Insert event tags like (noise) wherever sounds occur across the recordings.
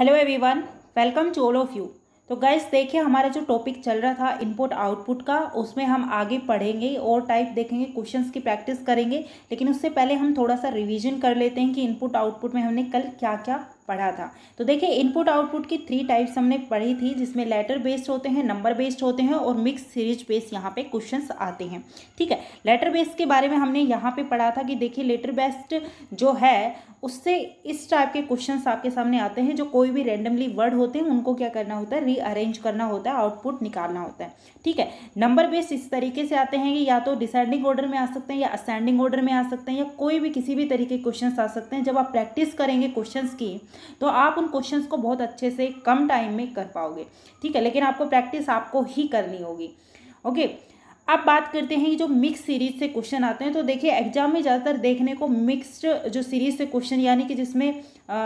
hello everyone welcome to all of you तो guys देखिए हमारा जो टॉपिक चल रहा था इनपुट आउटपुट का उसमें हम आगे पढ़ेंगे और टाइप देखेंगे क्वेश्चंस की प्रैक्टिस करेंगे लेकिन उससे पहले हम थोड़ा सा रिवीजन कर लेते हैं कि इनपुट आउटपुट में हमने कल क्या क्या पढ़ा था तो देखिए इनपुट आउटपुट की थ्री टाइप्स हमने पढ़ी थी जिसमें लेटर बेस्ड होते हैं नंबर बेस्ड होते हैं और मिक्स सीरीज बेस्ड यहाँ पे क्वेश्चंस आते हैं ठीक है लेटर बेस्ड के बारे में हमने यहाँ पे पढ़ा था कि देखिए लेटर बेस्ड जो है उससे इस टाइप के क्वेश्चंस आपके सामने आते हैं जो कोई भी रेंडमली वर्ड होते हैं उनको क्या करना होता है रीअरेंज करना होता है आउटपुट निकालना होता है ठीक है नंबर बेस्ड इस तरीके से आते हैं कि या तो डिसेंडिंग ऑर्डर में आ सकते हैं या असेंडिंग ऑर्डर में आ सकते हैं या कोई भी किसी भी तरीके के क्वेश्चन आ सकते हैं जब आप प्रैक्टिस करेंगे क्वेश्चन की तो आप उन क्वेश्चंस को बहुत अच्छे से कम टाइम में कर पाओगे ठीक है लेकिन आपको प्रैक्टिस आपको ही करनी होगी ओके अब बात करते हैं जो मिक्स सीरीज से क्वेश्चन आते हैं तो देखिए एग्जाम में ज़्यादातर देखने को मिक्स्ड जो सीरीज से क्वेश्चन यानी कि जिसमें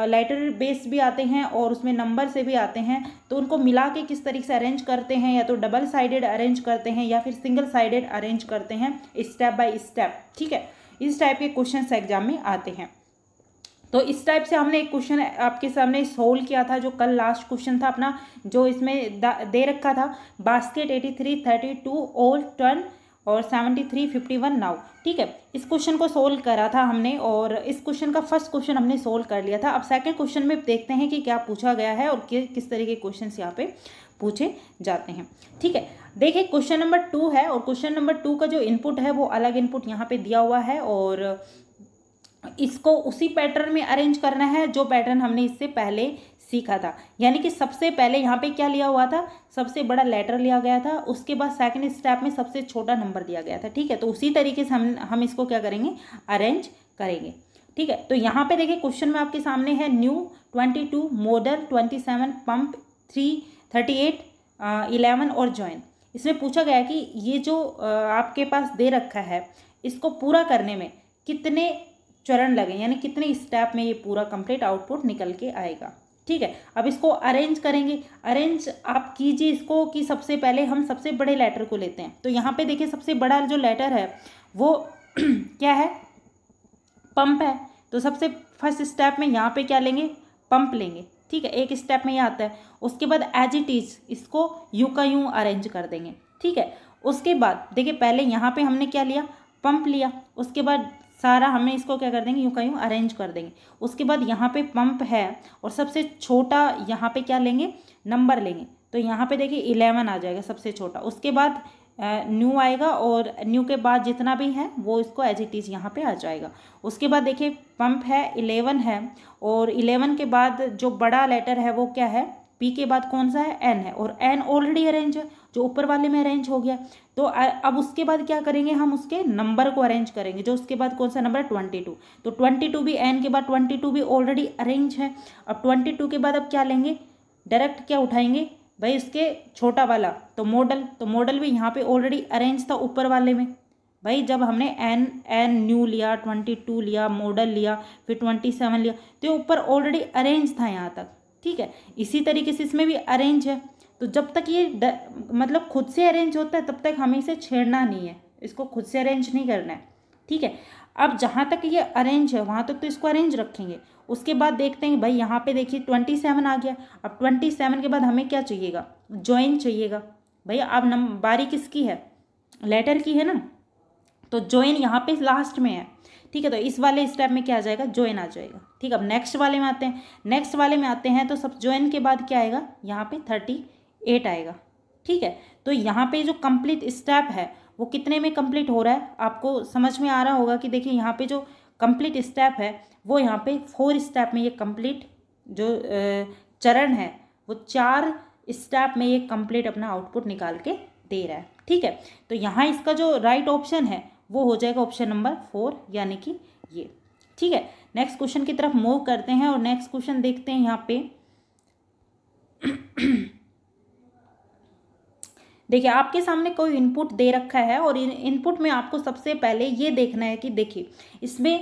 लेटर बेस भी आते हैं और उसमें नंबर से भी आते हैं तो उनको मिला के किस तरीके से अरेंज करते हैं या तो डबल साइडेड अरेंज करते हैं या फिर सिंगल साइडेड अरेंज करते हैं स्टेप बाई स्टेप ठीक है इस टाइप के क्वेश्चन एग्जाम में आते हैं तो इस टाइप से हमने एक क्वेश्चन आपके सामने सोल्व किया था जो कल लास्ट क्वेश्चन था अपना जो इसमें दे रखा था basket eighty three thirty two ओल टन और seventy three fifty one now ठीक है इस क्वेश्चन को सोल्व करा था हमने और इस क्वेश्चन का फर्स्ट क्वेश्चन हमने सोल्व कर लिया था अब सेकेंड क्वेश्चन में देखते हैं कि क्या पूछा गया है और कि, किस तरह के क्वेश्चन यहाँ पे पूछे जाते हैं ठीक है देखिए क्वेश्चन नंबर टू है और क्वेश्चन नंबर टू का जो इनपुट है वो अलग इनपुट यहाँ पे दिया हुआ है और इसको उसी पैटर्न में अरेंज करना है जो पैटर्न हमने इससे पहले सीखा था यानी कि सबसे पहले यहाँ पे क्या लिया हुआ था सबसे बड़ा लेटर लिया गया था उसके बाद सेकंड स्टेप में सबसे छोटा नंबर दिया गया था ठीक है तो उसी तरीके से हम हम इसको क्या करेंगे अरेंज करेंगे ठीक है तो यहाँ पे देखिए क्वेश्चन में आपके सामने है new twenty two model twenty seven pump three thirty eight eleven और ज्वाइन इसमें पूछा गया कि ये जो आपके पास दे रखा है इसको पूरा करने में कितने चरण लगे यानी कितने स्टेप में ये पूरा कंप्लीट आउटपुट निकल के आएगा ठीक है अब इसको अरेंज करेंगे अरेंज आप कीजिए इसको कि सबसे पहले हम सबसे बड़े लेटर को लेते हैं तो यहाँ पे देखिए सबसे बड़ा जो लेटर है वो (clears throat) क्या है पंप है तो सबसे फर्स्ट स्टेप में यहाँ पे क्या लेंगे पंप लेंगे ठीक है एक स्टेप में ये आता है उसके बाद एज इट इज इसको यू का यूँ अरेंज कर देंगे ठीक है उसके बाद देखिए पहले यहाँ पे हमने क्या लिया पंप लिया उसके बाद सारा हमें इसको क्या कर देंगे यूँ का यूँ अरेंज कर देंगे उसके बाद यहाँ पे पंप है और सबसे छोटा यहाँ पे क्या लेंगे नंबर लेंगे तो यहाँ पे देखिए इलेवन आ जाएगा सबसे छोटा उसके बाद न्यू आएगा और न्यू के बाद जितना भी है वो इसको एज इट इज़ यहाँ पे आ जाएगा उसके बाद देखिए पंप है इलेवन है और इलेवन के बाद जो बड़ा लेटर है वो क्या है पी के बाद कौन सा है एन है और एन ऑलरेडी अरेंज है जो ऊपर वाले में अरेंज हो गया तो अब उसके बाद क्या करेंगे हम उसके नंबर को अरेंज करेंगे जो उसके बाद कौन सा नंबर है ट्वेंटी टू तो ट्वेंटी टू भी एन के बाद ट्वेंटी टू भी ऑलरेडी अरेंज है अब ट्वेंटी टू के बाद अब क्या लेंगे डायरेक्ट क्या उठाएंगे भाई उसके छोटा वाला तो मॉडल तो मॉडल भी यहाँ पर ऑलरेडी अरेंज था ऊपर वाले में भाई जब हमने एन एन न्यू लिया ट्वेंटी टू लिया मॉडल लिया फिर ट्वेंटी सेवन लिया तो ऊपर ऑलरेडी अरेंज था यहाँ तक ठीक है इसी तरीके से इसमें भी अरेंज है तो जब तक ये द, मतलब खुद से अरेंज होता है तब तक हमें इसे छेड़ना नहीं है इसको खुद से अरेंज नहीं करना है ठीक है अब जहाँ तक ये अरेंज है वहाँ तक तो इसको अरेंज रखेंगे उसके बाद देखते हैं भाई यहाँ पे देखिए ट्वेंटी सेवन आ गया अब ट्वेंटी सेवन के बाद हमें क्या चाहिएगा ज्वाइन चाहिएगा भैया अब नंबर बारी किसकी है लेटर की है ना तो ज्वाइन यहाँ पे लास्ट में है ठीक है तो इस वाले स्टेप में क्या आ जाएगा ज्वाइन आ जाएगा ठीक है अब नेक्स्ट वाले में आते हैं नेक्स्ट वाले में आते हैं तो सब ज्वाइन के बाद क्या आएगा यहाँ पे थर्टी एट आएगा ठीक है तो यहाँ पे जो कंप्लीट स्टेप है वो कितने में कंप्लीट हो रहा है आपको समझ में आ रहा होगा कि देखिए यहाँ पर जो कम्प्लीट स्टेप है वो यहाँ पर फोर स्टेप में ये कम्प्लीट जो चरण है वो चार स्टेप में ये कंप्लीट अपना आउटपुट निकाल के दे रहा है ठीक है तो यहाँ इसका जो राइट right ऑप्शन है वो हो जाएगा ऑप्शन नंबर फोर यानी कि ये ठीक है नेक्स्ट क्वेश्चन की तरफ मूव करते हैं और नेक्स्ट क्वेश्चन देखते हैं यहाँ पे (clears throat) देखिए आपके सामने कोई इनपुट दे रखा है और इनपुट में आपको सबसे पहले ये देखना है कि देखिए इसमें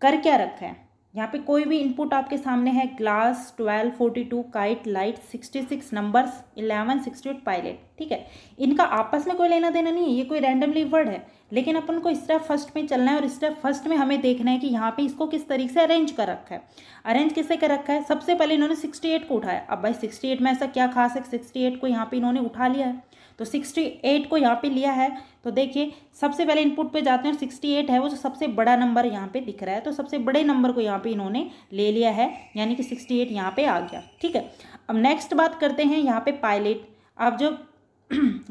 कर क्या रखा है यहाँ पे कोई भी इनपुट आपके सामने है glass twelve forty two kite light sixty six numbers eleven sixty eight pilot ठीक है इनका आपस में कोई लेना देना नहीं है ये कोई रैंडमली वर्ड है लेकिन अपन को स्टेप फर्स्ट में चलना है और स्टेप फर्स्ट में हमें देखना है कि यहाँ पे इसको किस तरीके से अरेंज कर रखा है अरेंज किससे कर रखा है सबसे पहले इन्होंने सिक्सटी एट को उठाया अब भाई सिक्सटी एट में ऐसा क्या खास है सिक्सटी एट को यहाँ पर इन्होंने उठा लिया है तो सिक्सटी एट को यहाँ पे लिया है तो देखिए सबसे पहले इनपुट पे जाते हैं सिक्सटी एट है वो जो सबसे बड़ा नंबर यहाँ पे दिख रहा है तो सबसे बड़े नंबर को यहाँ पे इन्होंने ले लिया है यानी कि सिक्सटी एट यहाँ पर आ गया ठीक है अब नेक्स्ट बात करते हैं यहाँ पे पायलट अब जो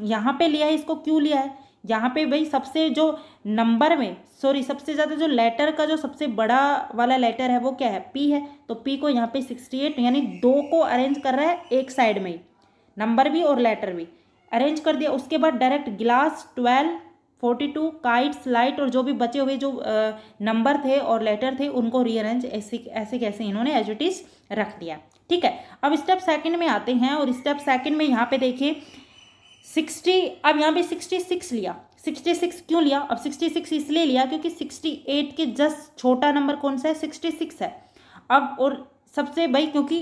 (clears throat) यहाँ पे लिया है इसको क्यों लिया है यहाँ पे भाई सबसे जो नंबर में सॉरी सबसे ज़्यादा जो लेटर का जो सबसे बड़ा वाला लेटर है वो क्या है पी है तो पी को यहाँ पे सिक्सटी एट यानी दो को अरेंज कर रहा है एक साइड में ही नंबर भी और लेटर भी अरेंज कर दिया उसके बाद direct glass twelve forty two kites light और जो भी बचे हुए जो नंबर थे और लेटर थे उनको रीअरेंज ऐसे ऐसे कैसे इन्होंने एज इट इज रख दिया ठीक है अब स्टेप सेकंड में आते हैं और स्टेप सेकंड में यहाँ पे देखिए सिक्सटी अब यहाँ पे सिक्सटी सिक्स लिया सिक्सटी सिक्स क्यों लिया अब सिक्सटी सिक्स इसलिए लिया क्योंकि सिक्सटी एट के जस्ट छोटा नंबर कौन सा है सिक्सटी सिक्स है अब और सबसे भाई क्योंकि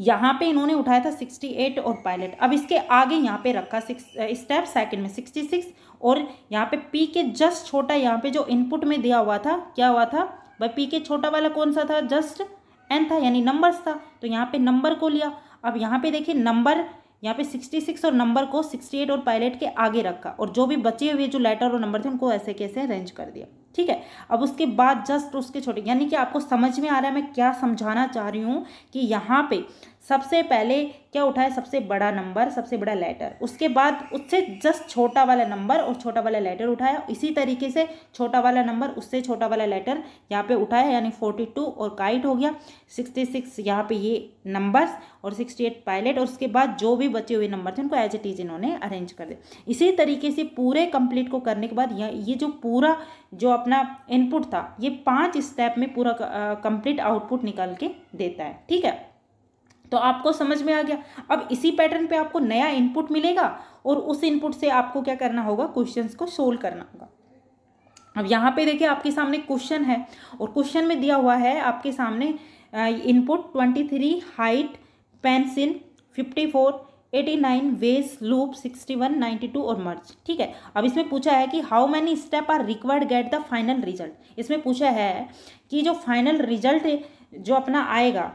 यहाँ पे इन्होंने उठाया था 68 और पायलट अब इसके आगे यहाँ पे रखा सिक्स स्टेप सेकंड में 66 और यहाँ पे पी के जस्ट छोटा यहाँ पे जो इनपुट में दिया हुआ था क्या हुआ था भाई पी के छोटा वाला कौन सा था जस्ट एन था यानी नंबर्स था तो यहाँ पे नंबर को लिया अब यहाँ पे देखिए नंबर यहाँ पे 66 और नंबर को 68 और पायलट के आगे रखा और जो भी बचे हुए जो लेटर और नंबर थे उनको ऐसे कैसे अरेंज कर दिया ठीक है अब उसके बाद जस्ट उसके छोटे यानी कि आपको समझ में आ रहा है मैं क्या समझाना चाह रही हूँ कि यहाँ पे सबसे पहले क्या उठाए सबसे बड़ा नंबर सबसे बड़ा लेटर उसके बाद उससे जस्ट छोटा वाला नंबर और छोटा वाला लेटर उठाया इसी तरीके से छोटा वाला नंबर उससे छोटा वाला लेटर यहाँ पे उठाया यानी फोर्टी टू और काइट हो गया सिक्सटी सिक्स यहाँ पे ये नंबर्स और सिक्सटी एट पायलट और उसके बाद जो भी बचे हुए नंबर थे उनको एज इट इज इन्होंने अरेंज कर दिया इसी तरीके से पूरे कंप्लीट को करने के बाद ये जो पूरा जो अपना इनपुट था ये पाँच स्टेप में पूरा कंप्लीट आउटपुट निकाल के देता है ठीक है तो आपको समझ में आ गया अब इसी पैटर्न पे आपको नया इनपुट मिलेगा और उस इनपुट से आपको क्या करना होगा क्वेश्चन को सोल्व करना होगा अब यहाँ पे देखिए आपके सामने क्वेश्चन है और क्वेश्चन में दिया हुआ है आपके सामने input twenty three height pencil fifty four eighty nine wage loop sixty one ninety two और मर्च ठीक है अब इसमें पूछा है कि how many step are required get the final result इसमें पूछा है कि जो फाइनल रिजल्ट जो अपना आएगा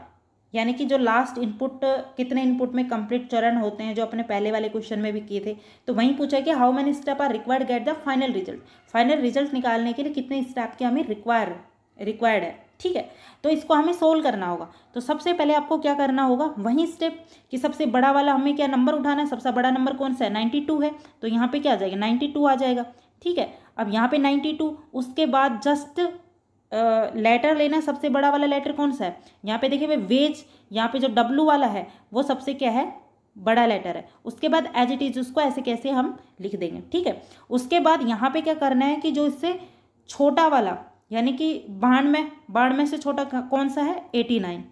यानी कि जो लास्ट इनपुट कितने इनपुट में कंप्लीट चरण होते हैं जो अपने पहले वाले क्वेश्चन में भी किए थे तो वहीं पूछा कि how many step are required get the final result final result निकालने के लिए कितने स्टेप के हमें रिक्वायर रिक्वायर्ड है ठीक है तो इसको हमें सोल्व करना होगा तो सबसे पहले आपको क्या करना होगा वही स्टेप कि सबसे बड़ा वाला हमें क्या नंबर उठाना है सबसे बड़ा नंबर कौन सा है नाइन्टी टू है तो यहाँ पे क्या आ जाएगा नाइन्टी टू आ जाएगा ठीक है अब यहाँ पे नाइन्टी टू उसके बाद जस्ट लेटर लेना सबसे बड़ा वाला लेटर कौन सा है यहाँ पे देखिए भाई वेज यहाँ पे जो डब्लू वाला है वो सबसे क्या है बड़ा लेटर है उसके बाद एज इट इज उसको ऐसे कैसे हम लिख देंगे ठीक है उसके बाद यहाँ पे क्या करना है कि जो इससे छोटा वाला यानी कि बाण में बाण में से छोटा कौन सा है एटी नाइन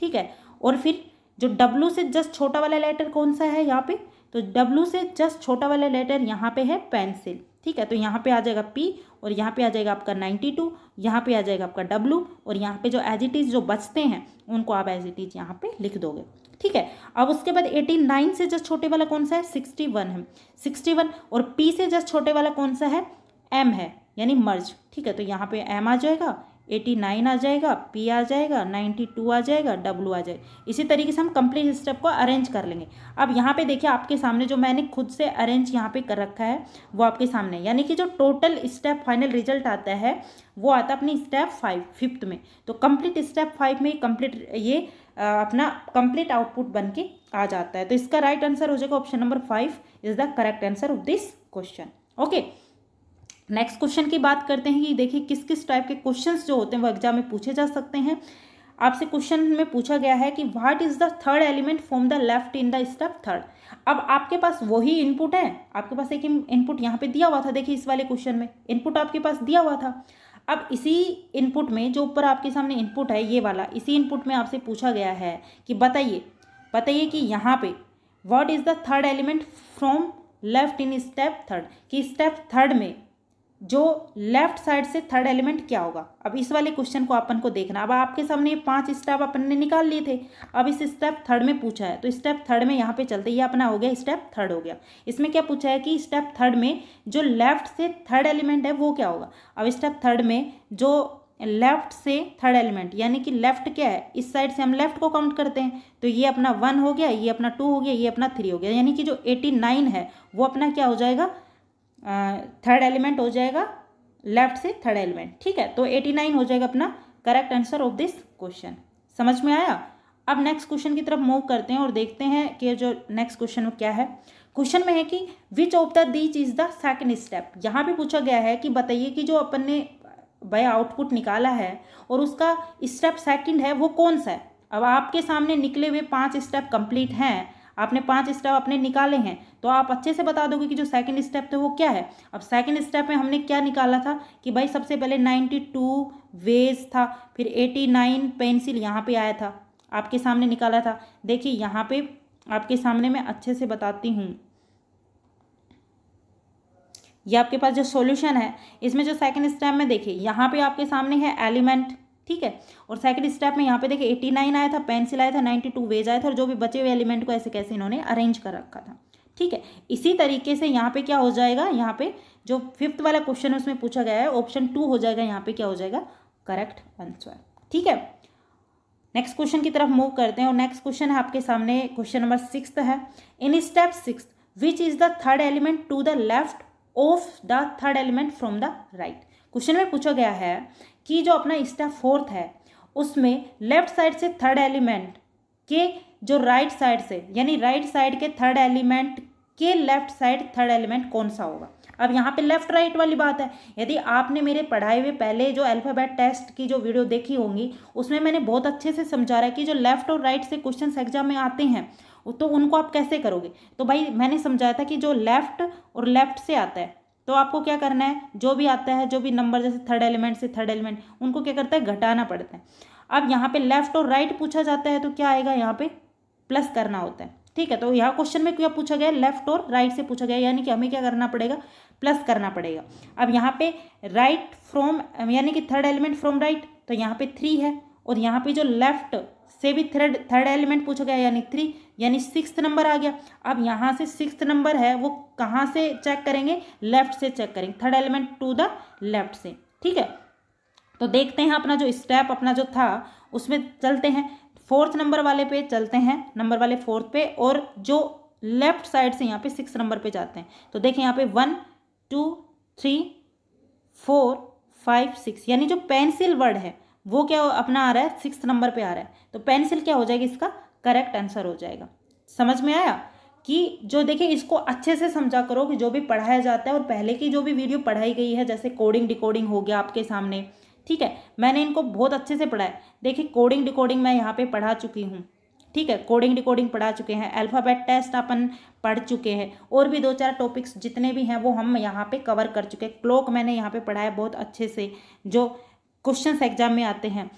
ठीक है और फिर जो डब्लू से जस्ट छोटा वाला लेटर कौन सा है यहाँ पे तो डब्लू से जस्ट छोटा वाला लेटर यहाँ पे है पेंसिल ठीक है तो यहाँ पे आ जाएगा पी और यहाँ पे आ जाएगा आपका नाइन्टी टू यहाँ पर आ जाएगा आपका W और यहाँ पे जो एज इट इज़ जो बचते हैं उनको आप एज इट इज़ यहाँ पे लिख दोगे ठीक है अब उसके बाद एटी नाइन से जस्ट छोटे वाला कौन सा है सिक्सटी वन है सिक्सटी वन और पी से जस्ट छोटे वाला कौन सा है एम है यानी मर्ज ठीक है तो यहाँ पे एम आ जाएगा एटी नाइन आ जाएगा पी आ जाएगा नाइन्टी टू आ जाएगा डब्लू आ जाएगा इसी तरीके से हम कंप्लीट स्टेप को अरेंज कर लेंगे अब यहाँ पे देखिए आपके सामने जो मैंने खुद से अरेंज यहाँ पे कर रखा है वो आपके सामने यानी कि जो टोटल स्टेप फाइनल रिजल्ट आता है वो आता है अपनी स्टेप फाइव फिफ्थ में तो कंप्लीट स्टेप फाइव में कंप्लीट ये अपना कंप्लीट आउटपुट बन के आ जाता है तो इसका राइट आंसर हो जाएगा option number five is the correct answer of this question okay next question की बात करते हैं कि देखिए किस किस टाइप के क्वेश्चंस जो होते हैं वो एग्जाम में पूछे जा सकते हैं आपसे क्वेश्चन में पूछा गया है कि what is the third element from the left in the step third अब आपके पास वही इनपुट है आपके पास एक इनपुट यहाँ पे दिया हुआ था देखिए इस वाले क्वेश्चन में इनपुट आपके पास दिया हुआ था अब इसी इनपुट में जो ऊपर आपके सामने इनपुट है ये वाला इसी इनपुट में आपसे पूछा गया है कि बताइए बताइए कि यहाँ पे what is the third element from left in step third कि स्टेप थर्ड में जो लेफ्ट साइड से थर्ड एलिमेंट क्या होगा अब इस वाले क्वेश्चन को अपन को देखना अब आपके सामने पांच स्टेप अपन ने निकाल लिए थे अब इस स्टेप थर्ड में पूछा है तो स्टेप थर्ड में यहाँ पे चलते ये अपना हो गया स्टेप थर्ड हो गया इसमें क्या पूछा है कि स्टेप थर्ड में जो लेफ्ट से थर्ड एलिमेंट है वो क्या होगा अब स्टेप थर्ड में जो लेफ्ट से थर्ड एलिमेंट यानी कि लेफ्ट क्या है इस साइड से हम लेफ्ट को काउंट करते हैं तो ये अपना वन हो गया ये अपना टू हो गया ये अपना थ्री हो गया यानी कि जो एटी नाइन है वो अपना क्या हो जाएगा थर्ड एलिमेंट हो जाएगा लेफ्ट से थर्ड एलिमेंट ठीक है तो एटी नाइन हो जाएगा अपना correct answer of this question समझ में आया अब नेक्स्ट क्वेश्चन की तरफ मूव करते हैं और देखते हैं कि जो नेक्स्ट क्वेश्चन क्या है क्वेश्चन में है कि which of the these is the second step यहाँ पे पूछा गया है कि बताइए कि जो अपन ने भाई आउटपुट निकाला है और उसका स्टेप सेकंड है वो कौन सा है अब आपके सामने निकले हुए पांच स्टेप कंप्लीट हैं आपने पाँच स्टेप अपने निकाले हैं तो आप अच्छे से बता दोगे कि जो सेकंड स्टेप थे वो क्या है अब सेकंड स्टेप में हमने क्या निकाला था कि भाई सबसे पहले नाइन्टी टू वेज था फिर एटी नाइन पेंसिल यहाँ पे आया था आपके सामने निकाला था देखिए यहाँ पे आपके सामने मैं अच्छे से बताती हूँ ये आपके पास जो सोल्यूशन है इसमें जो सेकेंड स्टेप में देखिए यहाँ पे आपके सामने है एलिमेंट ठीक है और सेकंड स्टेप में यहाँ पे देखिए 89 आया था पेंसिल आया था 92 वेज आया था और जो भी बचे हुए एलिमेंट को ऐसे कैसे इन्होंने अरेंज कर रखा था ठीक है इसी तरीके से यहाँ पे क्या हो जाएगा यहाँ पे जो फिफ्थ वाला क्वेश्चन है उसमें पूछा गया है ऑप्शन टू हो जाएगा यहाँ पे क्या हो जाएगा करेक्ट आंसर ठीक है नेक्स्ट क्वेश्चन की तरफ मूव करते हैं और नेक्स्ट क्वेश्चन है आपके सामने क्वेश्चन नंबर सिक्स है in step six which is the third element to the left of the third element from the right question में पूछा गया है कि जो अपना स्टेप फोर्थ है उसमें लेफ्ट साइड से थर्ड एलिमेंट के जो राइट right साइड से यानी राइट right साइड के थर्ड एलिमेंट के लेफ्ट साइड थर्ड एलिमेंट कौन सा होगा अब यहाँ पे लेफ्ट राइट right वाली बात है यदि आपने मेरे पढ़ाए हुए पहले जो अल्फ़ाबेट टेस्ट की जो वीडियो देखी होंगी उसमें मैंने बहुत अच्छे से समझा रहा है कि जो लेफ्ट और राइट right से क्वेश्चन एग्जाम में आते हैं तो उनको आप कैसे करोगे तो भाई मैंने समझाया था कि जो लेफ़्ट और लेफ़्ट से आता है तो आपको क्या करना है जो भी आता है जो भी नंबर जैसे थर्ड एलिमेंट से थर्ड एलिमेंट उनको क्या करता है घटाना पड़ता है अब यहाँ पे लेफ़्ट और राइट पूछा जाता है तो क्या आएगा यहाँ पे प्लस करना होता है ठीक है तो यहाँ क्वेश्चन में क्या पूछा गया लेफ्ट और राइट से पूछा गया यानी कि हमें क्या करना पड़ेगा प्लस करना पड़ेगा अब यहाँ पे राइट फ्रॉम यानी कि थर्ड एलिमेंट फ्रॉम राइट तो यहाँ पे थ्री है और यहाँ पे जो लेफ्ट से भी थर्ड थर्ड एलिमेंट पूछा गया यानी थ्री यानी सिक्स नंबर आ गया अब यहाँ से सिक्स नंबर है वो कहाँ से चेक करेंगे लेफ्ट से चेक करेंगे third element to the left से ठीक है तो देखते हैं अपना जो स्टेप अपना जो था उसमें चलते हैं फोर्थ नंबर वाले पे चलते हैं नंबर वाले फोर्थ पे और जो लेफ्ट साइड से यहाँ पे सिक्स नंबर पे जाते हैं तो देखें यहाँ पे one two three four five six यानी जो पेंसिल वर्ड है वो क्या अपना आ रहा है सिक्स नंबर पे आ रहा है तो पेंसिल क्या हो जाएगी इसका करेक्ट आंसर हो जाएगा समझ में आया कि जो देखिए इसको अच्छे से समझा करो कि जो भी पढ़ाया जाता है और पहले की जो भी वीडियो पढ़ाई गई है जैसे कोडिंग डिकोडिंग हो गया आपके सामने ठीक है मैंने इनको बहुत अच्छे से पढ़ाया देखिए कोडिंग डिकोडिंग मैं यहाँ पे पढ़ा चुकी हूँ ठीक है कोडिंग डिकोडिंग पढ़ा चुके हैं अल्फ़ाबेट टेस्ट अपन पढ़ चुके हैं और भी दो चार टॉपिक्स जितने भी हैं वो हम यहाँ पे कवर कर चुके हैं क्लोक मैंने यहाँ पे पढ़ा है बहुत अच्छे से जो क्वेश्चंस एग्जाम में आते हैं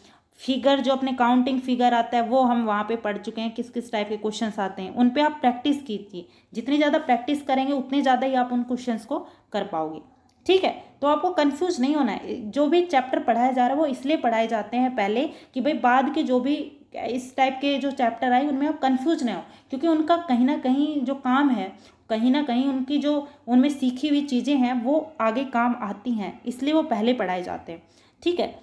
फिगर जो अपने काउंटिंग फिगर आता है वो हम वहाँ पे पढ़ चुके हैं किस किस टाइप के क्वेश्चंस आते हैं उन पे आप प्रैक्टिस कीजिए जितनी ज़्यादा प्रैक्टिस करेंगे उतने ज़्यादा ही आप उन क्वेश्चंस को कर पाओगे ठीक है तो आपको कंफ्यूज नहीं होना है जो भी चैप्टर पढ़ाया जा रहा है वो इसलिए पढ़ाए जाते हैं पहले कि भाई बाद के जो भी इस टाइप के जो चैप्टर आए उनमें आप कन्फ्यूज ना हो क्योंकि उनका कहीं ना कहीं जो काम है कहीं ना कहीं उनकी जो उनमें सीखी हुई चीज़ें हैं वो आगे काम आती हैं इसलिए वो पहले पढ़ाए जाते हैं ठीक है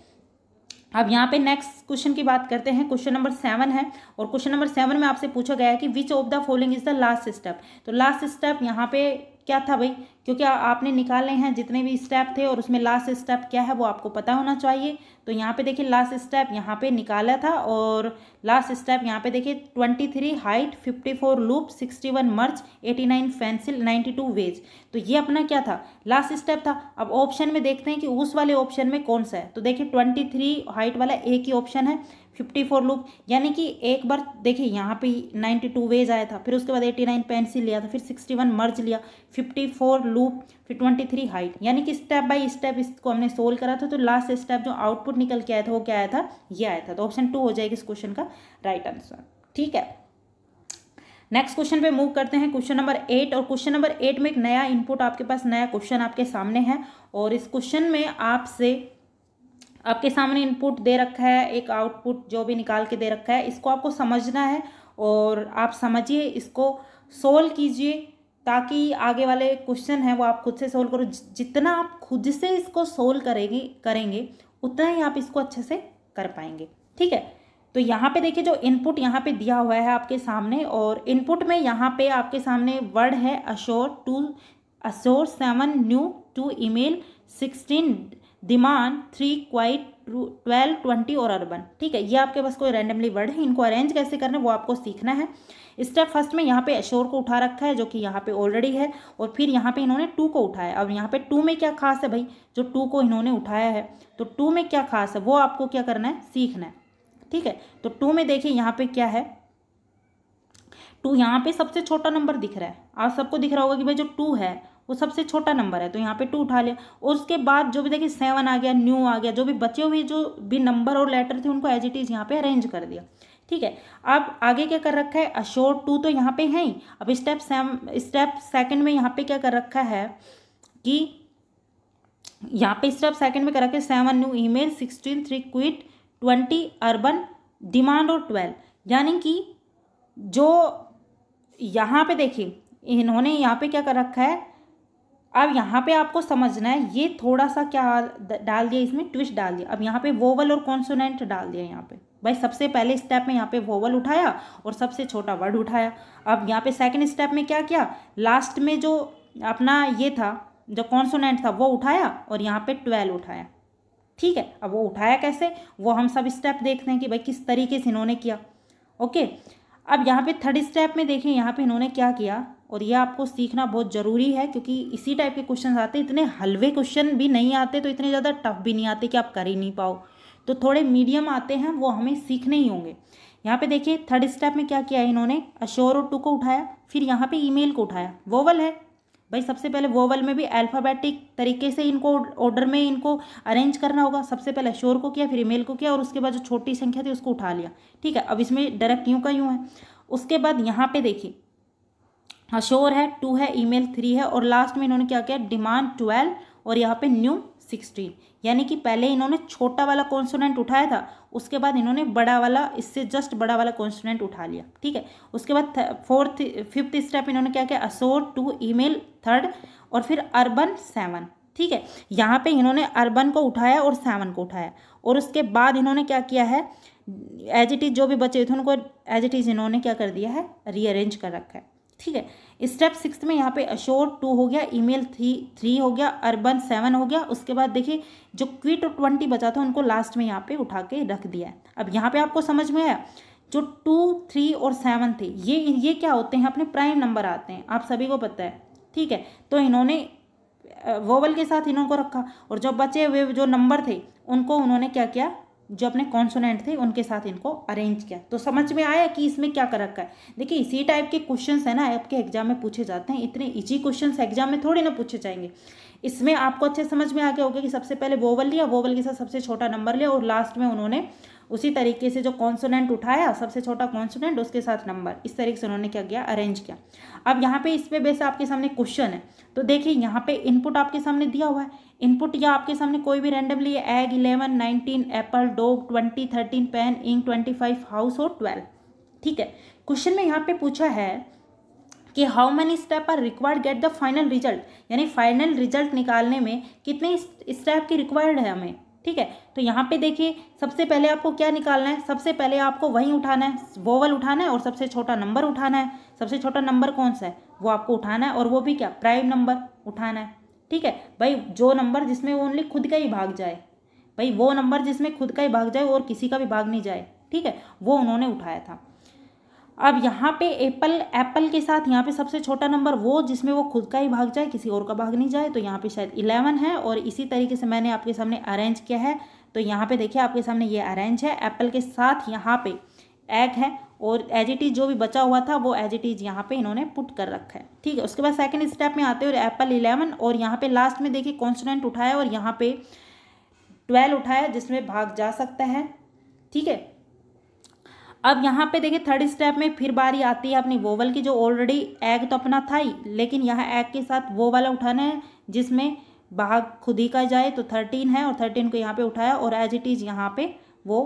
अब यहाँ पे नेक्स्ट क्वेश्चन की बात करते हैं क्वेश्चन नंबर सेवन है और क्वेश्चन नंबर सेवन में आपसे पूछा गया है कि which of the following is the last step तो लास्ट स्टेप यहाँ पे क्या था भाई क्योंकि आपने निकाले हैं जितने भी स्टेप थे और उसमें लास्ट स्टेप क्या है वो आपको पता होना चाहिए तो यहाँ पे देखिए लास्ट स्टेप यहाँ पे निकाला था और लास्ट स्टेप यहाँ पे देखिए twenty three height fifty four loop sixty one merge eighty nine pencil ninety two wedge तो ये अपना क्या था लास्ट स्टेप था अब ऑप्शन में देखते हैं कि उस वाले ऑप्शन में कौन सा है तो देखिए ट्वेंटी थ्री हाइट वाला एक ही ऑप्शन है फिफ्टी फोर लूप यानी कि एक बार देखिए यहाँ पे नाइन्टी टू वेज आया था फिर उसके बाद एटी नाइन पेंसिल लिया था फिर सिक्सटी वन मर्ज लिया फिफ्टी फोर लूप फिर ट्वेंटी थ्री हाइट यानी कि स्टेप बाय स्टेप इसको हमने सोल्व करा था तो लास्ट स्टेप जो आउटपुट निकल के आया था वो क्या आया था ये आया था तो ऑप्शन टू हो जाएगा इस क्वेश्चन का राइट आंसर ठीक है नेक्स्ट क्वेश्चन पे मूव करते हैं क्वेश्चन नंबर एट और क्वेश्चन नंबर एट में एक नया इनपुट आपके पास नया क्वेश्चन आपके सामने है और इस क्वेश्चन में आपसे आपके सामने इनपुट दे रखा है एक आउटपुट जो भी निकाल के दे रखा है इसको आपको समझना है और आप समझिए इसको सोल्व कीजिए ताकि आगे वाले क्वेश्चन हैं वो आप खुद से सोल्व करो जितना आप खुद से इसको सोल्व करेंगे करेंगे उतना ही आप इसको अच्छे से कर पाएंगे ठीक है तो यहाँ पे देखिए जो इनपुट यहाँ पे दिया हुआ है आपके सामने और इनपुट में यहाँ पे आपके सामने वर्ड है ashore two ashore seven new two email sixteen demand three quite twelve twenty और अर्बन ठीक है ये आपके पास कोई रैंडमली वर्ड है इनको अरेंज कैसे करना है वो आपको सीखना है स्टेप फर्स्ट में यहाँ पे अशोर को उठा रखा है जो कि यहाँ पे ऑलरेडी है और फिर यहाँ पे इन्होंने टू को उठाया अब यहाँ पे टू में क्या खास है भाई जो टू को इन्होंने उठाया है तो टू में क्या खास है वो आपको क्या करना है सीखना है ठीक है तो टू में देखिए यहाँ पे क्या है टू यहाँ पे सबसे छोटा नंबर दिख रहा है आप सबको दिख रहा होगा कि भाई जो टू है वो सबसे छोटा नंबर है तो यहाँ पे टू उठा लिया और उसके बाद जो भी देखिए सेवन आ गया न्यू आ गया जो भी बचे हुए जो भी नंबर और लेटर थे उनको एज इट इज़ यहाँ पे अरेंज कर दिया ठीक है अब आगे क्या कर रखा है अशोर टू तो यहाँ पे है ही अब स्टेप सेम स्टेप सेकंड में यहाँ पे क्या कर रखा है कि यहाँ पे स्टेप सेकंड में कर रखा है seven new email sixteen three quit twenty urban demand और ट्वेल्व यानी कि जो यहाँ पे देखिए इन्होंने यहाँ पे क्या कर रखा है अब यहाँ पे आपको समझना है ये थोड़ा सा क्या डाल दिया इसमें ट्विस्ट डाल दिया अब यहाँ पे वोवल और कॉन्सोनेंट डाल दिया यहाँ पे भाई सबसे पहले स्टेप में यहाँ पे वोवल उठाया और सबसे छोटा वर्ड उठाया अब यहाँ पे सेकंड स्टेप में क्या किया लास्ट में जो अपना ये था जो कॉन्सोनेंट था वो उठाया और यहाँ पे ट्वेल्व उठाया ठीक है अब वो उठाया कैसे वो हम सब स्टेप देखते हैं कि भाई किस तरीके से इन्होंने किया ओके अब यहाँ पे थर्ड स्टेप में देखें यहाँ पे इन्होंने क्या किया और ये आपको सीखना बहुत ज़रूरी है क्योंकि इसी टाइप के क्वेश्चन आते हैं इतने हलवे क्वेश्चन भी नहीं आते तो इतने ज़्यादा टफ भी नहीं आते कि आप कर ही नहीं पाओ तो थोड़े मीडियम आते हैं वो हमें सीखने ही होंगे यहाँ पे देखिए थर्ड स्टेप में क्या किया है इन्होंने अशोर और टू को उठाया फिर यहाँ पे ईमेल को उठाया वोवल है भाई सबसे पहले वोवल में भी अल्फ़ाबेटिक तरीके से इनको ऑर्डर में इनको अरेंज करना होगा सबसे पहले शोर को किया फिर ईमेल को किया और उसके बाद जो छोटी संख्या थी उसको उठा लिया ठीक है अब इसमें डायरेक्ट यूँ का यूँ है उसके बाद यहाँ पे देखिए हाँ शोर है टू है ईमेल थ्री है और लास्ट में इन्होंने क्या किया डिमांड ट्वेल्व और यहाँ पे न्यू सिक्सटीन यानी कि पहले इन्होंने छोटा वाला कॉन्सोनेंट उठाया था उसके बाद इन्होंने बड़ा वाला इससे जस्ट बड़ा वाला कॉन्सोनेंट उठा लिया ठीक है उसके बाद फोर्थ फिफ्थ स्टेप इन्होंने क्या किया असोर टू ईमेल थर्ड और फिर अर्बन सेवन ठीक है यहाँ पे इन्होंने अर्बन को उठाया और सेवन को उठाया और उसके बाद इन्होंने क्या किया है एजिटीज जो भी बचे थे उनको एजिटीज इन्होंने क्या कर दिया है रीअरेंज कर रखा है ठीक है स्टेप सिक्स में यहाँ पे अशोर टू हो गया ईमेल थ्री थ्री हो गया अर्बन सेवन हो गया उसके बाद देखिए जो क्विट और ट्वेंटी बचा था उनको लास्ट में यहाँ पे उठा के रख दिया है अब यहाँ पे आपको समझ में आया जो टू थ्री और सेवन थे ये ये क्या होते हैं अपने प्राइम नंबर आते हैं आप सभी को पता है ठीक है तो इन्होंने वोवल के साथ इन्हों को रखा और जो बचे हुए जो नंबर थे उनको उन्होंने क्या किया जो अपने कॉन्सोनेंट थे उनके साथ इनको अरेंज किया तो समझ में आया कि इसमें क्या कर रखा है देखिए इसी टाइप के क्वेश्चन है ना आपके एग्जाम में पूछे जाते हैं इतने इजी क्वेश्चन एग्जाम में थोड़े ना पूछे जाएंगे इसमें आपको अच्छे समझ में आ गया होगा कि सबसे पहले वोवल लिया वोवल के साथ सबसे छोटा नंबर लिया और लास्ट में उन्होंने उसी तरीके से जो कॉन्सोनेंट उठाया सबसे छोटा कॉन्सोनेंट उसके साथ नंबर इस तरीके से उन्होंने क्या किया अरेंज किया अब यहाँ पे इस पे बेस आपके सामने क्वेश्चन है तो देखिए यहाँ पे इनपुट आपके सामने दिया हुआ है इनपुट या आपके सामने कोई भी randomly egg eleven nineteen apple dog twenty thirteen pen ink twenty five house और ट्वेल्व ठीक है क्वेश्चन में यहाँ पे पूछा है कि how many step are required get the final result यानी फाइनल रिजल्ट निकालने में कितने स्टेप की रिक्वायर्ड है हमें ठीक है तो यहाँ पे देखिए सबसे पहले आपको क्या निकालना है सबसे पहले आपको वहीं उठाना है वोवल उठाना है और सबसे छोटा नंबर उठाना है सबसे छोटा नंबर कौन सा है वो आपको उठाना है और वो भी क्या प्राइम नंबर उठाना है ठीक है भाई जो नंबर जिसमें ओनली खुद का ही भाग जाए भाई वो नंबर जिसमें खुद का ही भाग जाए और किसी का भी भाग नहीं जाए ठीक है वो उन्होंने उठाया था अब यहाँ पे एप्पल एप्पल के साथ यहाँ पे सबसे छोटा नंबर वो जिसमें वो खुद का ही भाग जाए किसी और का भाग नहीं जाए तो यहाँ पे शायद इलेवन है और इसी तरीके से मैंने आपके सामने अरेंज किया है तो यहाँ पे देखिए आपके सामने ये अरेंज है एप्पल के साथ यहाँ पे एग है और एज इट इज जो भी बचा हुआ था वो एज इट इज यहाँ पे इन्होंने पुट कर रखा है ठीक है उसके बाद सेकेंड स्टेप में आते हैं एप्पल इलेवन और यहाँ पे लास्ट में देखिए कॉन्सोनेंट उठाया और यहाँ पे ट्वेल्व उठाया जिसमें भाग जा सकता है ठीक है अब यहाँ पे देखिए थर्ड स्टेप में फिर बारी आती है अपनी वोवल की जो ऑलरेडी एग तो अपना था ही लेकिन यहाँ एग के साथ वो वाला उठाना है जिसमें भाग खुद ही का जाए तो थर्टीन है और थर्टीन को यहाँ पे उठाया और एज इट इज़ यहाँ पे वो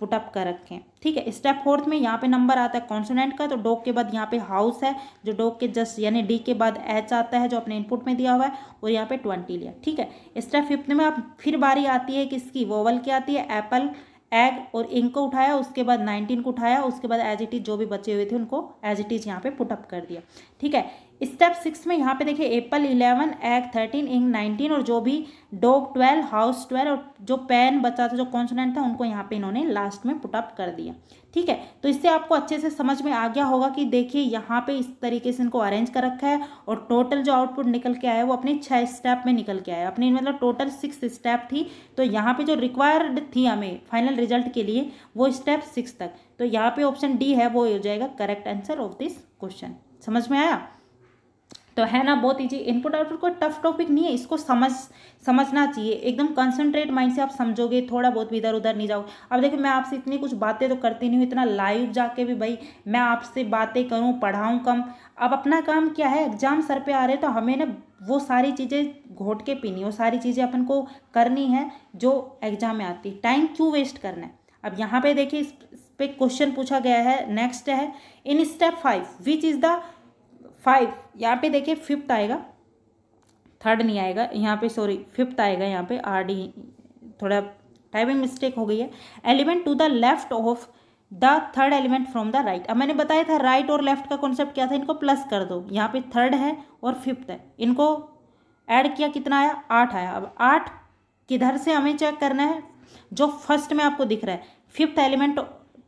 पुटअप कर रखें ठीक है स्टेप फोर्थ में यहाँ पे नंबर आता है कॉन्सोनेंट का तो डॉग के बाद यहाँ पे हाउस है जो डॉग के जस्ट यानी डी के बाद एच आता है जो अपने इनपुट में दिया हुआ है और यहाँ पे ट्वेंटी लिया ठीक है स्टेप फिफ्थ में आप फिर बारी आती है किसकी वोवल की आती है एप्पल एग और इंक को उठाया उसके बाद नाइनटीन को उठाया उसके बाद एज इट इज जो भी बचे हुए थे उनको एज इट इज यहाँ पे पुटअप कर दिया ठीक है स्टेप सिक्स में यहाँ पे देखिए apple eleven egg thirteen ink nineteen और जो भी डॉग ट्वेल्व हाउस ट्वेल्व और जो पेन बचा था जो कॉन्सोनेंट था उनको यहाँ पे इन्होंने लास्ट में पुटअप कर दिया ठीक है तो इससे आपको अच्छे से समझ में आ गया होगा कि देखिए यहाँ पे इस तरीके से इनको अरेंज कर रखा है और टोटल जो आउटपुट निकल के आया वो अपने छः स्टेप में निकल के आया अपनी मतलब टोटल सिक्स स्टेप थी तो यहाँ पे जो रिक्वायर्ड थी हमें फाइनल रिजल्ट के लिए वो स्टेप सिक्स तक तो यहाँ पे ऑप्शन डी है वो हो जाएगा correct answer of this question समझ में आया तो है ना बहुत ईजी इनपुट आउटपुट कोई टफ टॉपिक नहीं है इसको समझ समझना चाहिए एकदम कंसंट्रेट माइंड से आप समझोगे थोड़ा बहुत भी इधर उधर नहीं जाओगे अब देखो मैं आपसे इतनी कुछ बातें तो करती नहीं हूँ इतना लाइव जाके भी भाई मैं आपसे बातें करूँ पढ़ाऊँ कम अब अपना काम क्या है एग्जाम सर पे आ रहे तो हमें ना वो सारी चीज़ें घोट के पीनी वो सारी चीज़ें अपन को करनी है जो एग्जाम में आती टाइम क्यों वेस्ट करना है अब यहाँ पे देखिए इस पर क्वेश्चन पूछा गया है नेक्स्ट है in step five which is the five यहाँ पे देखिए फिफ्थ आएगा थर्ड नहीं आएगा यहाँ पे सॉरी फिफ्थ आएगा यहाँ पे आर डी थोड़ा टाइपिंग मिस्टेक हो गई है element to the left of the third element from the right अब मैंने बताया था राइट right और लेफ्ट का कॉन्सेप्ट क्या था इनको प्लस कर दो यहाँ पे थर्ड है और फिफ्थ है इनको ऐड किया कितना आया आठ आया अब आठ किधर से हमें चेक करना है जो फर्स्ट में आपको दिख रहा है fifth element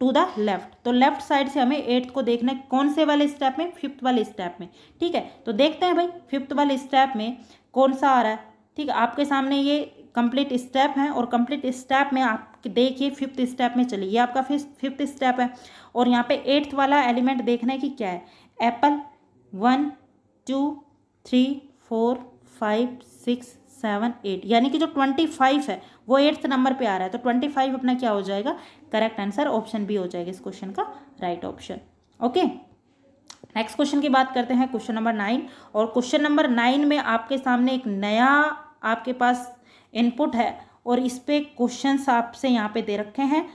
to the left तो लेफ्ट साइड से हमें एट्थ को देखना है कौन से वाले स्टेप में फिफ्थ वाले स्टेप में ठीक है तो देखते हैं भाई फिफ्थ वाले स्टेप में कौन सा आ रहा है ठीक है आपके सामने ये कंप्लीट स्टेप है और कंप्लीट स्टेप में आप देखिए फिफ्थ स्टेप में चलिए ये आपका फिफ्थ स्टेप है और यहाँ पे एट्थ वाला एलिमेंट देखना है कि क्या है apple one two three four five six seven eight यानी कि जो ट्वेंटी फाइव है वो एट्थ नंबर पे आ रहा है तो ट्वेंटी फाइव अपना क्या हो जाएगा करेक्ट आंसर ऑप्शन बी हो जाएगा इस क्वेश्चन का right option okay next question की बात करते हैं क्वेश्चन नंबर नाइन और क्वेश्चन नंबर नाइन में आपके सामने एक नया आपके पास इनपुट है और इस पर क्वेश्चन आपसे यहाँ पे दे रखे हैं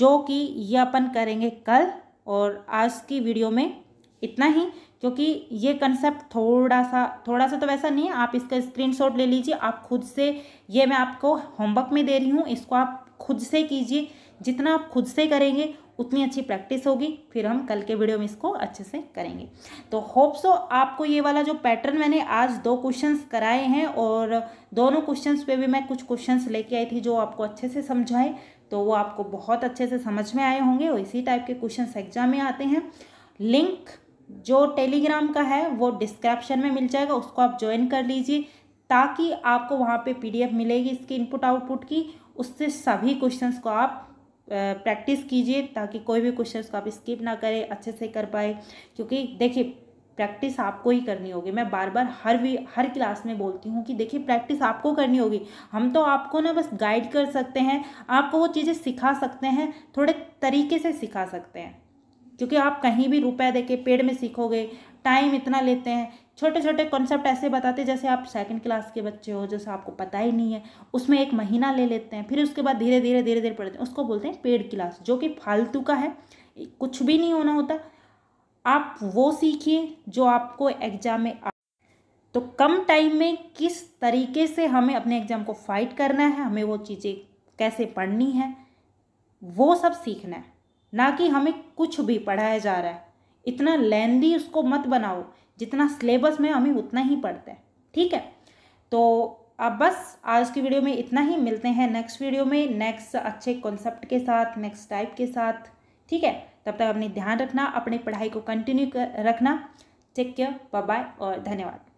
जो कि ये अपन करेंगे कल और आज की वीडियो में इतना ही क्योंकि ये कंसेप्ट थोड़ा सा थोड़ा सा तो वैसा नहीं है आप इसका स्क्रीनशॉट ले लीजिए आप खुद से ये मैं आपको होमवर्क में दे रही हूँ इसको आप खुद से कीजिए जितना आप खुद से करेंगे उतनी अच्छी प्रैक्टिस होगी फिर हम कल के वीडियो में इसको अच्छे से करेंगे तो होप सो आपको ये वाला जो पैटर्न मैंने आज दो क्वेश्चंस कराए हैं और दोनों क्वेश्चंस पे भी मैं कुछ क्वेश्चंस लेके आई थी जो आपको अच्छे से समझाए तो वो आपको बहुत अच्छे से समझ में आए होंगे और इसी टाइप के क्वेश्चन एग्जाम में आते हैं लिंक जो टेलीग्राम का है वो डिस्क्रिप्शन में मिल जाएगा उसको आप ज्वाइन कर लीजिए ताकि आपको वहाँ पर पी मिलेगी इसकी इनपुट आउटपुट की उससे सभी क्वेश्चंस को आप प्रैक्टिस कीजिए ताकि कोई भी क्वेश्चन को आप स्किप ना करें अच्छे से कर पाए क्योंकि देखिए प्रैक्टिस आपको ही करनी होगी मैं बार बार हर भी हर क्लास में बोलती हूँ कि देखिए प्रैक्टिस आपको करनी होगी हम तो आपको ना बस गाइड कर सकते हैं आपको वो चीज़ें सिखा सकते हैं थोड़े तरीके से सिखा सकते हैं क्योंकि आप कहीं भी रुपए दे के पेड़ में सीखोगे टाइम इतना लेते हैं छोटे छोटे कॉन्सेप्ट ऐसे बताते हैं जैसे आप सेकंड क्लास के बच्चे हो जैसे आपको पता ही नहीं है उसमें एक महीना ले लेते हैं फिर उसके बाद धीरे धीरे धीरे धीरे पढ़ते हैं उसको बोलते हैं पेड क्लास जो कि फालतू का है कुछ भी नहीं होना होता आप वो सीखिए जो आपको एग्जाम में आ... तो कम टाइम में किस तरीके से हमें अपने एग्जाम को फाइट करना है हमें वो चीज़ें कैसे पढ़नी है वो सब सीखना है ना कि हमें कुछ भी पढ़ाया जा रहा है इतना लेंदी उसको मत बनाओ जितना सिलेबस में हमें उतना ही पढ़ते हैं ठीक है तो अब बस आज की वीडियो में इतना ही मिलते हैं नेक्स्ट वीडियो में नेक्स्ट अच्छे कॉन्सेप्ट के साथ नेक्स्ट टाइप के साथ ठीक है तब तक अपने ध्यान रखना अपनी पढ़ाई को कंटिन्यू रखना टेक केयर बाय और धन्यवाद